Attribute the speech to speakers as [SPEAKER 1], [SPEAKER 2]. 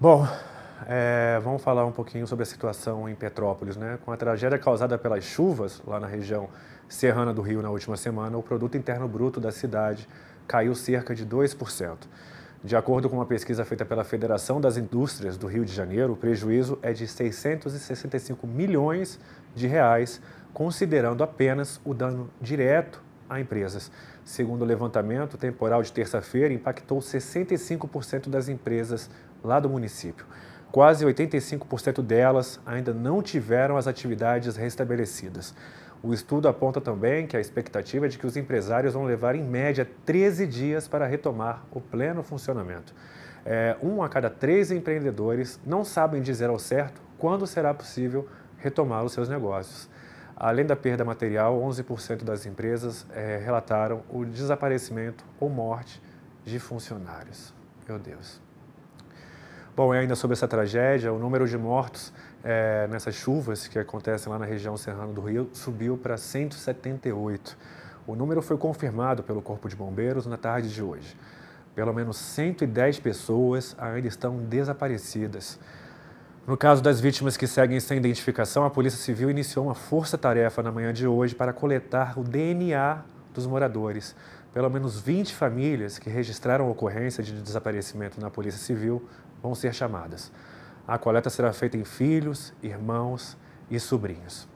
[SPEAKER 1] Bom, é, vamos falar um pouquinho sobre a situação em Petrópolis. Né? Com a tragédia causada pelas chuvas lá na região serrana do Rio na última semana, o produto interno bruto da cidade caiu cerca de 2%. De acordo com uma pesquisa feita pela Federação das Indústrias do Rio de Janeiro, o prejuízo é de 665 milhões de reais, considerando apenas o dano direto a empresas. Segundo o levantamento, o temporal de terça-feira impactou 65% das empresas lá do município. Quase 85% delas ainda não tiveram as atividades restabelecidas. O estudo aponta também que a expectativa é de que os empresários vão levar, em média, 13 dias para retomar o pleno funcionamento. É, um a cada três empreendedores não sabem dizer ao certo quando será possível retomar os seus negócios. Além da perda material, 11% das empresas é, relataram o desaparecimento ou morte de funcionários. Meu Deus. Bom, e ainda sobre essa tragédia, o número de mortos é, nessas chuvas que acontecem lá na região serrana do Rio subiu para 178. O número foi confirmado pelo Corpo de Bombeiros na tarde de hoje. Pelo menos 110 pessoas ainda estão desaparecidas. No caso das vítimas que seguem sem identificação, a Polícia Civil iniciou uma força-tarefa na manhã de hoje para coletar o DNA dos moradores. Pelo menos 20 famílias que registraram ocorrência de desaparecimento na Polícia Civil vão ser chamadas. A coleta será feita em filhos, irmãos e sobrinhos.